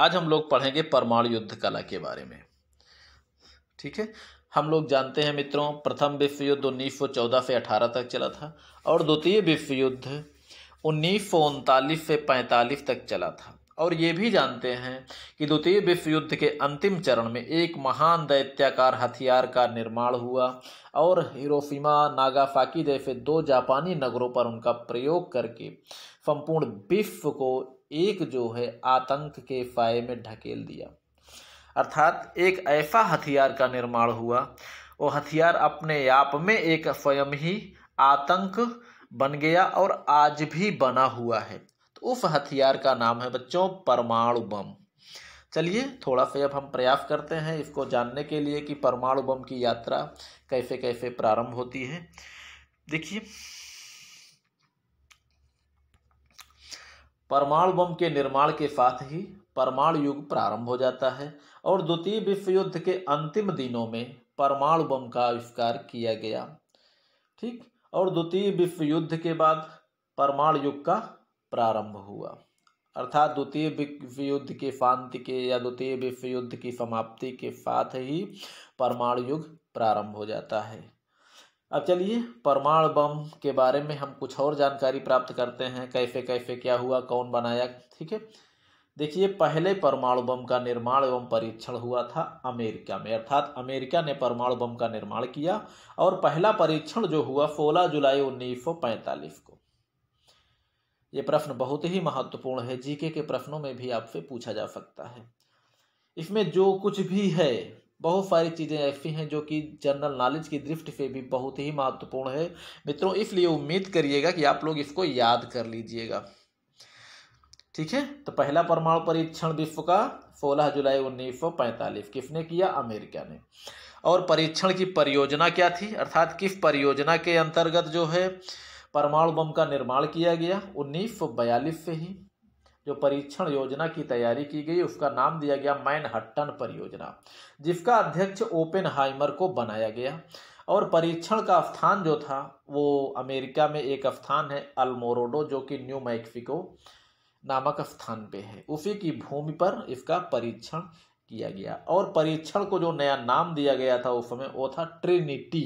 आज हम लोग पढ़ेंगे परमाणु युद्ध कला के बारे में ठीक है हम लोग जानते हैं मित्रों प्रथम विश्व युद्ध उन्नीस सौ चौदह से अठारह तक चला था और द्वितीय विश्व युद्ध उन्नीस सौ उनतालीस से पैंतालीस तक चला था और ये भी जानते हैं कि द्वितीय विश्व युद्ध के अंतिम चरण में एक महान दैत्याकार हथियार का निर्माण हुआ और हिरोशिमा नागाफाकी जैसे दो जापानी नगरों पर उनका प्रयोग करके संपूर्ण विश्व को एक जो है आतंक के फाये में ढकेल दिया अर्थात एक ऐसा हथियार का निर्माण हुआ वो हथियार अपने आप में एक स्वयं ही आतंक बन गया और आज भी बना हुआ है तो उस हथियार का नाम है बच्चों परमाणु बम चलिए थोड़ा सा अब हम प्रयास करते हैं इसको जानने के लिए कि परमाणु बम की यात्रा कैसे कैसे प्रारंभ होती है देखिए परमाणु बम के निर्माण के साथ ही परमाणु युग प्रारंभ हो जाता है और द्वितीय विश्व युद्ध के अंतिम दिनों में परमाणु बम का आविष्कार किया गया ठीक और द्वितीय विश्व युद्ध के बाद परमाणु युग का प्रारंभ हुआ अर्थात द्वितीय विश्व युद्ध के शांति के या द्वितीय विश्व युद्ध की समाप्ति के साथ ही परमाणु युग प्रारंभ हो जाता है अब चलिए परमाणु बम के बारे में हम कुछ और जानकारी प्राप्त करते हैं कैसे कैसे क्या हुआ कौन बनाया ठीक है देखिए पहले परमाणु बम का निर्माण एवं परीक्षण हुआ था अमेरिका में अर्थात अमेरिका ने परमाणु बम का निर्माण किया और पहला परीक्षण जो हुआ 16 जुलाई 1945 को ये प्रश्न बहुत ही महत्वपूर्ण है जीके के प्रश्नों में भी आपसे पूछा जा सकता है इसमें जो कुछ भी है बहुत सारी चीज़ें ऐसी हैं जो कि जनरल नॉलेज की दृष्टि से भी बहुत ही महत्वपूर्ण है मित्रों इसलिए उम्मीद करिएगा कि आप लोग इसको याद कर लीजिएगा ठीक है तो पहला परमाणु परीक्षण विश्व का 16 जुलाई 1945 किसने किया अमेरिका ने और परीक्षण की परियोजना क्या थी अर्थात किस परियोजना के अंतर्गत जो है परमाणु बम का निर्माण किया गया बयालीस से ही जो परीक्षण योजना की तैयारी की गई उसका नाम दिया गया मैन हट्टन परियोजना जिसका अध्यक्ष ओपेन हाइमर को बनाया गया और परीक्षण का स्थान जो था वो अमेरिका में एक स्थान है अल्मोरोडो जो कि न्यू मैक्सिको नामक स्थान पे है उसी की भूमि पर इसका परीक्षण किया गया और परीक्षण को जो नया नाम दिया गया था उस समय वो था ट्रिनिटी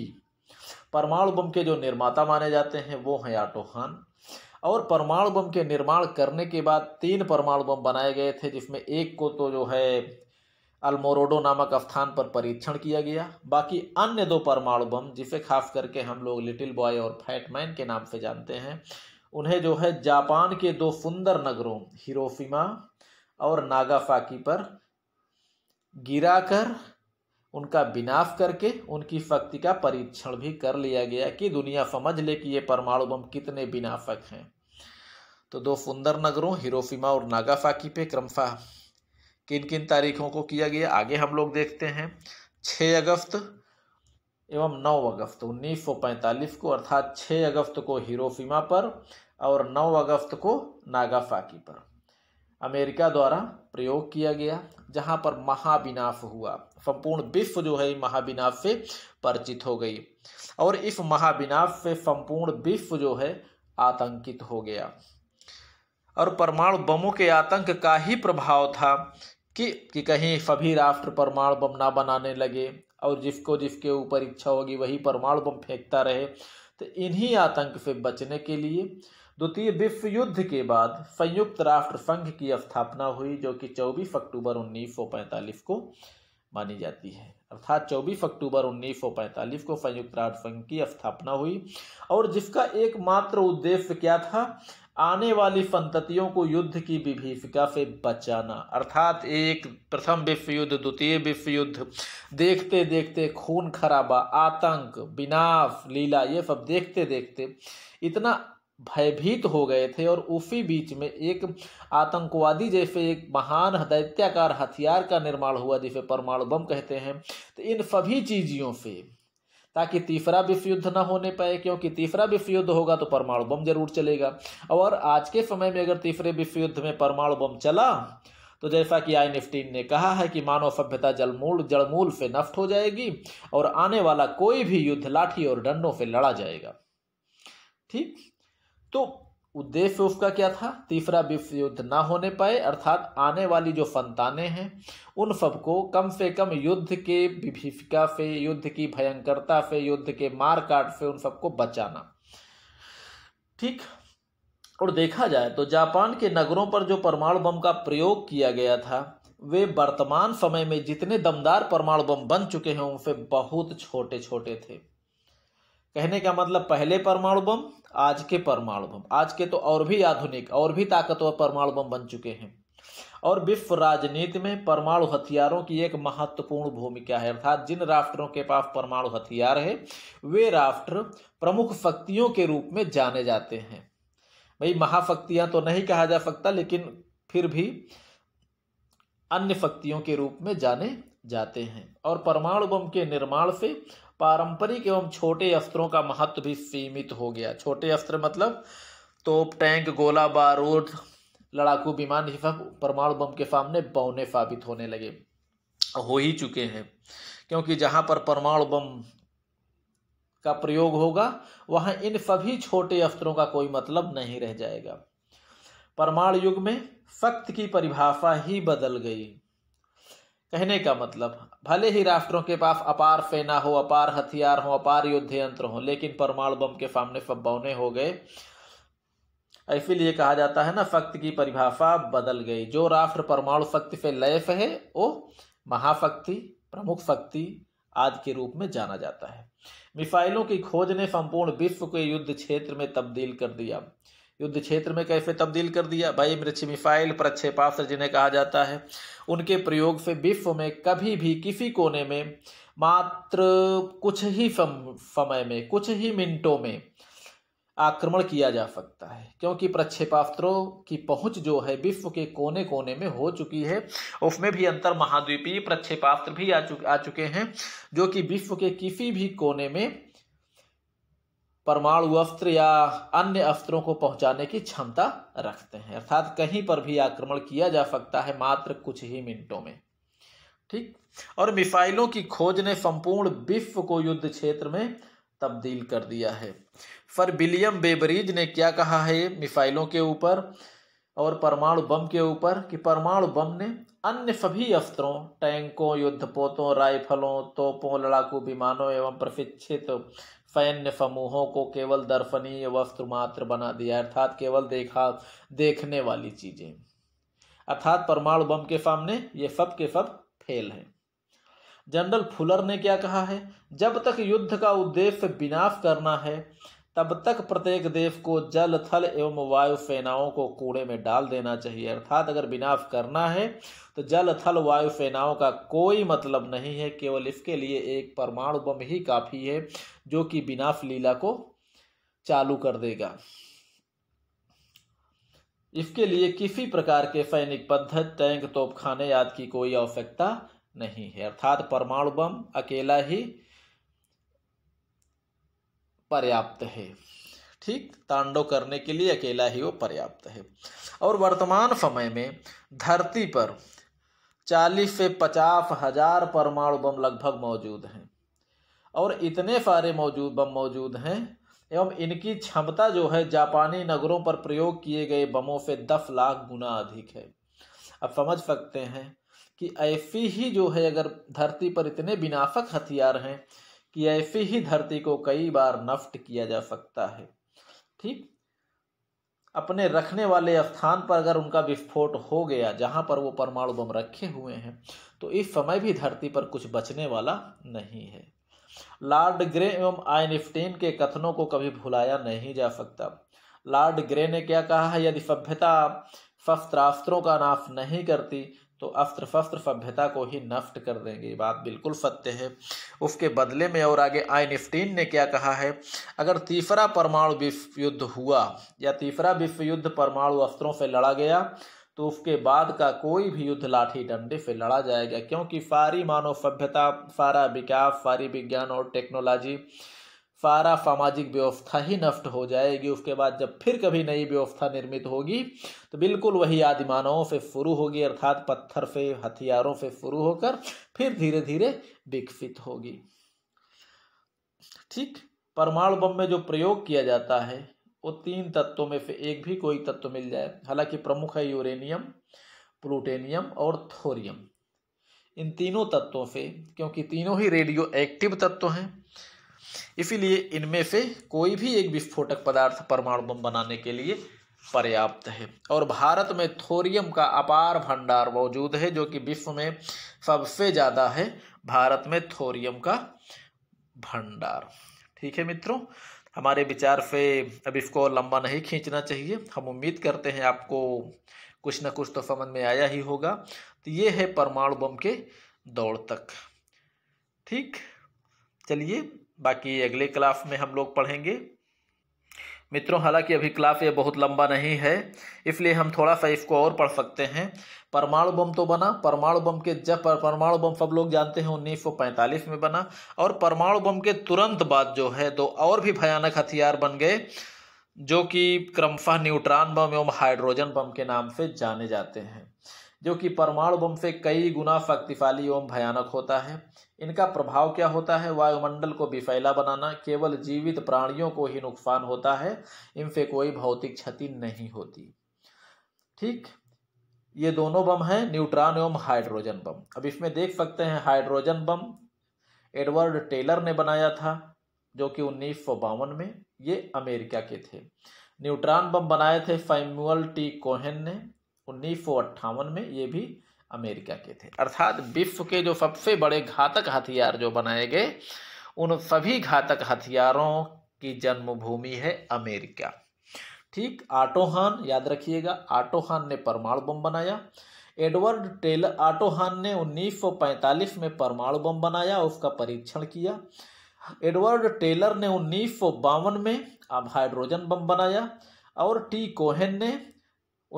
परमाणु बम के जो निर्माता माने जाते हैं वो हैं आटोहान और परमाणु बम के निर्माण करने के बाद तीन परमाणु बम बनाए गए थे जिसमें एक को तो जो है अल्मोरोडो नामक स्थान पर परीक्षण किया गया बाकी अन्य दो परमाणु बम जिसे खास करके हम लोग लिटिल बॉय और फैटमैन के नाम से जानते हैं उन्हें जो है जापान के दो सुंदर नगरों हिरोफिमा और नागाफाकी पर गिराकर उनका विनाश करके उनकी शक्ति का परीक्षण भी कर लिया गया कि दुनिया समझ ले कि ये परमाणु बम कितने विनाशक हैं तो दो सुंदर नगरों हिरोशिमा और नागाफाकी पे क्रमशः किन किन तारीखों को किया गया आगे हम लोग देखते हैं 6 अगस्त एवं 9 अगस्त 1945 को अर्थात 6 अगस्त को हिरोशिमा पर और 9 अगस्त को नागाफाकी पर अमेरिका द्वारा प्रयोग किया गया जहाँ पर महाविनाश हुआ संपूर्ण विश्व जो है महाविनाश से परिचित हो गई और इस महाविनाश से संपूर्ण विश्व जो है आतंकित हो गया और परमाणु बमों के आतंक का ही प्रभाव था कि कि कहीं सभी राष्ट्र परमाणु बम ना बनाने लगे और जिसको जिसके ऊपर इच्छा होगी वही परमाणु बम फेंकता रहे तो इन्हीं आतंक से बचने के लिए द्वितीय विश्व युद्ध के बाद संयुक्त राष्ट्र संघ की स्थापना हुई जो कि 24 अक्टूबर 1945 को मानी जाती है अर्थात 24 अक्टूबर 1945 को संयुक्त राष्ट्र संघ की स्थापना हुई और जिसका एकमात्र उद्देश्य क्या था आने वाली संततियों को युद्ध की विभीषिका से बचाना अर्थात एक प्रथम विश्व युद्ध द्वितीय विश्व युद्ध देखते देखते खून खराबा आतंक विनाश लीला ये सब देखते देखते इतना भयभीत हो गए थे और उसी बीच में एक आतंकवादी जैसे एक महान दैत्याकार हथियार का निर्माण हुआ जिसे परमाणु बम कहते हैं तो इन सभी चीज़ों से ताकि तीसरा विश्व युद्ध न होने पाए क्योंकि तीसरा विश्व युद्ध होगा तो परमाणु बम जरूर चलेगा और आज के समय में अगर तीसरे विश्व युद्ध में परमाणु बम चला तो जैसा कि आई निफ्टीन ने कहा है कि मानव सभ्यता जलमूल जड़मूल से नष्ट हो जाएगी और आने वाला कोई भी युद्ध लाठी और डंडों से लड़ा जाएगा ठीक तो उद्देश्य उसका क्या था तीसरा विश्व युद्ध ना होने पाए अर्थात आने वाली जो संतानें हैं उन सबको कम से कम युद्ध के विभीषिका से युद्ध की भयंकरता से युद्ध के मार काट से उन सबको बचाना ठीक और देखा जाए तो जापान के नगरों पर जो परमाणु बम का प्रयोग किया गया था वे वर्तमान समय में जितने दमदार परमाणु बम बन चुके हैं उनसे बहुत छोटे छोटे थे कहने का मतलब पहले परमाणु बम आज के परमाणु बम आज के तो और भी आधुनिक और भी ताकतवर परमाणु बम बन चुके हैं और विश्व राजनीति में परमाणु हथियारों की एक महत्वपूर्ण भूमिका है अर्थात जिन राष्ट्रों के पास परमाणु हथियार है वे राष्ट्र प्रमुख शक्तियों के रूप में जाने जाते हैं भाई महाशक्तियां तो नहीं कहा जा सकता लेकिन फिर भी अन्य शक्तियों के रूप में जाने जाते हैं और परमाणु बम के निर्माण से पारंपरिक एवं छोटे अस्त्रों का महत्व भी सीमित हो गया छोटे अस्त्र मतलब तोप टैंक गोला बारूद लड़ाकू विमान ये सब परमाणु बम के सामने बौने साबित होने लगे हो ही चुके हैं क्योंकि जहां पर परमाणु बम का प्रयोग होगा वहां इन सभी छोटे अस्त्रों का कोई मतलब नहीं रह जाएगा परमाणु युग में शक्त की परिभाषा ही बदल गई कहने का मतलब भले ही राष्ट्रों के पास अपार सेना हो अपार हथियार हो अपार युद्ध यंत्र हो लेकिन परमाणु बम के सामने सब बौने हो गए इसीलिए कहा जाता है ना शक्ति की परिभाषा बदल गई जो राष्ट्र परमाणु शक्ति से लैस है वो महाशक्ति प्रमुख शक्ति आदि के रूप में जाना जाता है मिसाइलों की खोज ने संपूर्ण विश्व के युद्ध क्षेत्र में तब्दील कर दिया युद्ध क्षेत्र में कैसे तब्दील कर दिया भाई मृक्षमिफाइल प्रक्षेपास्त्र जिन्हें कहा जाता है उनके प्रयोग से विश्व में कभी भी किसी कोने में मात्र कुछ ही समय में कुछ ही मिनटों में आक्रमण किया जा सकता है क्योंकि प्रक्षेपास्त्रों की पहुंच जो है विश्व के कोने कोने में हो चुकी है उसमें भी अंतर महाद्वीपीय प्रक्षेपास्त्र भी आ चुके आ चुके हैं जो कि विश्व के किसी भी कोने में परमाणु अस्त्र या अन्य अस्त्रों को पहुंचाने की क्षमता रखते हैं अर्थात कहीं पर भी आक्रमण किया जा सकता है मात्र कुछ ही मिनटों में ठीक और मिसाइलों की खोज ने संपूर्ण विश्व को युद्ध क्षेत्र में तब्दील कर दिया है फर विलियम बेबरीज ने क्या कहा है मिसाइलों के ऊपर और परमाणु बम के ऊपर कि परमाणु बम ने अन्य सभी अस्त्रों टैंकों युद्धपोतों राइफलों तोपों लड़ाकू विमानों एवं प्रशिक्षित फ़ैन ने समूहों को केवल दर्शनीय वस्त्र मात्र बना दिया अर्थात केवल देखा देखने वाली चीज़ें अर्थात परमाणु बम के सामने ये सब के सब फेल हैं जनरल फुलर ने क्या कहा है जब तक युद्ध का उद्देश्य विनाश करना है तब तक प्रत्येक देव को जल थल एवं वायु फेनाओं को कूड़े में डाल देना चाहिए अर्थात अगर बिनाफ करना है तो जल थल वायु फेनाओं का कोई मतलब नहीं है केवल इसके लिए एक परमाणु बम ही काफ़ी है जो कि बिनाफ लीला को चालू कर देगा इसके लिए किसी प्रकार के सैनिक पद्धत टैंक तोपखाने आदि की कोई आवश्यकता नहीं है अर्थात परमाणु बम अकेला ही पर्याप्त है ठीक तांडव करने के लिए अकेला ही वो पर्याप्त है और वर्तमान समय में धरती पर चालीस से पचास हजार परमाणु बम लगभग मौजूद हैं और इतने सारे मौजूद बम मौजूद हैं एवं इनकी क्षमता जो है जापानी नगरों पर प्रयोग किए गए बमों से दस लाख गुना अधिक है अब समझ सकते हैं कि ऐसी ही जो है अगर धरती पर इतने विनाशक हथियार हैं कि ऐसी ही धरती को कई बार नष्ट किया जा सकता है ठीक अपने रखने वाले स्थान पर अगर उनका विस्फोट हो गया जहाँ पर वो परमाणु बम रखे हुए हैं तो इस समय भी धरती पर कुछ बचने वाला नहीं है लॉर्ड ग्रे एवं आइनस्टीन के कथनों को कभी भुलाया नहीं जा सकता लॉर्ड ग्रे ने क्या कहा है यदि सभ्यता शस्त्रास्त्रों का नाश नहीं करती तो अफ्तर फफ्तर सभ्यता को ही नष्ट कर देंगे ये बात बिल्कुल सत्य है उसके बदले में और आगे आइनस्टीन ने क्या कहा है अगर तीसरा परमाणु विश्व युद्ध हुआ या तीसरा विश्व युद्ध परमाणु अस्त्रों से लड़ा गया तो उसके बाद का कोई भी युद्ध लाठी डंडे से लड़ा जाएगा क्योंकि सारी मानव सभ्यता सारा विकास सारी विज्ञान और टेक्नोलॉजी सारा सामाजिक व्यवस्था ही नष्ट हो जाएगी उसके बाद जब फिर कभी नई व्यवस्था निर्मित होगी तो बिल्कुल वही आदिमानवों से शुरू होगी अर्थात पत्थर से हथियारों से शुरू होकर फिर धीरे धीरे विकसित होगी ठीक परमाणु बम में जो प्रयोग किया जाता है वो तीन तत्वों में से एक भी कोई तत्व मिल जाए हालांकि प्रमुख है यूरेनियम प्लूटेनियम और थोरियम इन तीनों तत्वों से क्योंकि तीनों ही रेडियो एक्टिव तत्व हैं इसीलिए इनमें से कोई भी एक विस्फोटक पदार्थ परमाणु बम बनाने के लिए पर्याप्त है और भारत में थोरियम का अपार भंडार मौजूद है जो कि विश्व में सबसे ज़्यादा है भारत में थोरियम का भंडार ठीक है मित्रों हमारे विचार से अब इसको लंबा नहीं खींचना चाहिए हम उम्मीद करते हैं आपको कुछ ना कुछ तो समझ में आया ही होगा तो ये है परमाणु बम के दौड़ तक ठीक चलिए बाकी अगले क्लास में हम लोग पढ़ेंगे मित्रों हालांकि अभी क्लास ये बहुत लंबा नहीं है इसलिए हम थोड़ा सा इसको और पढ़ सकते हैं परमाणु बम तो बना परमाणु बम के जब परमाणु बम सब लोग जानते हैं उन्नीस में बना और परमाणु बम के तुरंत बाद जो है दो और भी भयानक हथियार बन गए जो कि क्रमशः न्यूट्रॉन बम एवं हाइड्रोजन बम के नाम से जाने जाते हैं जो कि परमाणु बम से कई गुना शक्तिशाली एवं भयानक होता है इनका प्रभाव क्या होता है वायुमंडल को बिफैला बनाना केवल जीवित प्राणियों को ही नुकसान होता है इनसे कोई भौतिक क्षति नहीं होती ठीक ये दोनों बम हैं न्यूट्रॉन एवं हाइड्रोजन बम अब इसमें देख सकते हैं हाइड्रोजन बम एडवर्ड टेलर ने बनाया था जो कि उन्नीस में ये अमेरिका के थे न्यूट्रॉन बम बनाए थे फैमुअल टी कोहेन ने उन्नीस में ये भी अमेरिका के थे अर्थात विश्व के जो सबसे बड़े घातक हथियार जो बनाए गए उन सभी घातक हथियारों की जन्मभूमि है अमेरिका ठीक आटोहान याद रखिएगा आटोहान ने परमाणु बम बनाया एडवर्ड टेलर आटोहान ने 1945 में परमाणु बम बनाया उसका परीक्षण किया एडवर्ड टेलर ने उन्नीस में अब हाइड्रोजन बम बनाया और टी कोहेन ने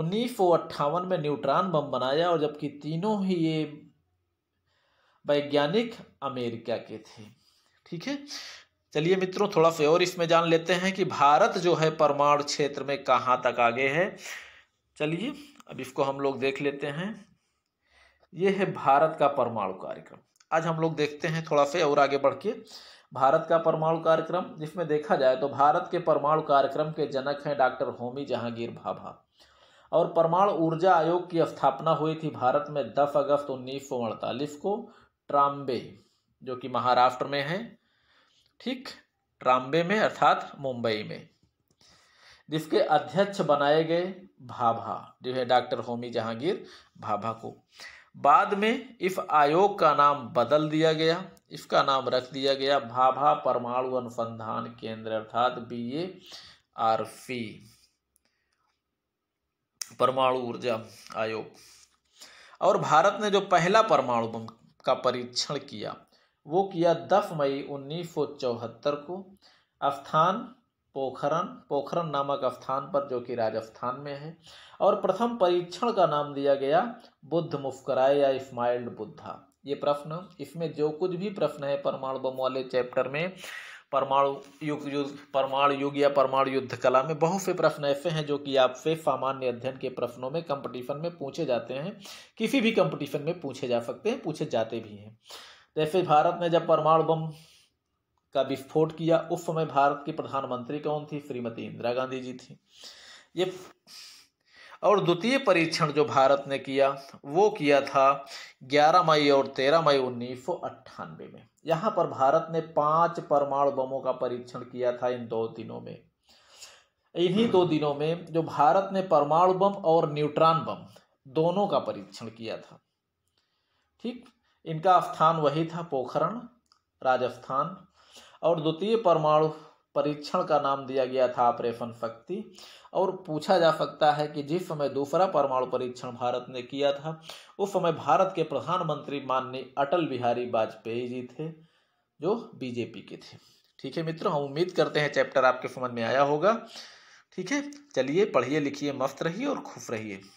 उन्नीस में न्यूट्रॉन बम बनाया और जबकि तीनों ही ये वैज्ञानिक अमेरिका के थे ठीक है चलिए मित्रों थोड़ा से और इसमें जान लेते हैं कि भारत जो है परमाणु क्षेत्र में कहाँ तक आगे है चलिए अब इसको हम लोग देख लेते हैं ये है भारत का परमाणु कार्यक्रम आज हम लोग देखते हैं थोड़ा से और आगे बढ़ के भारत का परमाणु कार्यक्रम जिसमें देखा जाए तो भारत के परमाणु कार्यक्रम के जनक हैं डॉक्टर होमी जहांगीर भाभा और परमाणु ऊर्जा आयोग की स्थापना हुई थी भारत में दस अगस्त उन्नीस सौ अड़तालीस को ट्राम्बे जो कि महाराष्ट्र में है ठीक ट्राम्बे में अर्थात मुंबई में जिसके अध्यक्ष बनाए गए भाभा जो है डॉक्टर होमी जहांगीर भाभा को बाद में इस आयोग का नाम बदल दिया गया इसका नाम रख दिया गया भाभा परमाणु अनुसंधान केंद्र अर्थात बी ए आर सी परमाणु ऊर्जा आयोग और भारत ने जो पहला परमाणु बम का परीक्षण किया वो किया दस मई उन्नीस को अस्थान पोखरन पोखरन नामक स्थान पर जो कि राजस्थान में है और प्रथम परीक्षण का नाम दिया गया बुद्ध मुफकराय या इस्माइल्ड बुद्धा ये प्रश्न इसमें जो कुछ भी प्रश्न है परमाणु बम वाले चैप्टर में परमाणु युग युद्ध परमाणु युग या परमाणु युद्ध कला में बहुत से प्रश्न ऐसे हैं जो कि आपसे सामान्य अध्ययन के प्रश्नों में कंपटीशन में पूछे जाते हैं किसी भी कंपटीशन में पूछे जा सकते हैं पूछे जाते भी हैं जैसे भारत ने जब परमाणु बम का विस्फोट किया उस समय भारत की प्रधानमंत्री कौन थी श्रीमती इंदिरा गांधी जी थी ये और द्वितीय परीक्षण जो भारत ने किया वो किया था 11 मई और 13 मई उन्नीस में यहाँ पर भारत ने पांच परमाणु बमों का परीक्षण किया था इन दो दिनों में इन्हीं दो दिनों में जो भारत ने परमाणु बम और न्यूट्रॉन बम दोनों का परीक्षण किया था ठीक इनका स्थान वही था पोखरण राजस्थान और द्वितीय परमाणु परीक्षण का नाम दिया गया था ऑपरेशन शक्ति और पूछा जा सकता है कि जिस समय दूसरा परमाणु परीक्षण भारत ने किया था उस समय भारत के प्रधानमंत्री माननीय अटल बिहारी वाजपेयी जी थे जो बीजेपी के थे ठीक है मित्रों हम उम्मीद करते हैं चैप्टर आपके समझ में आया होगा ठीक है चलिए पढ़िए लिखिए मस्त रहिए और खुश रहिए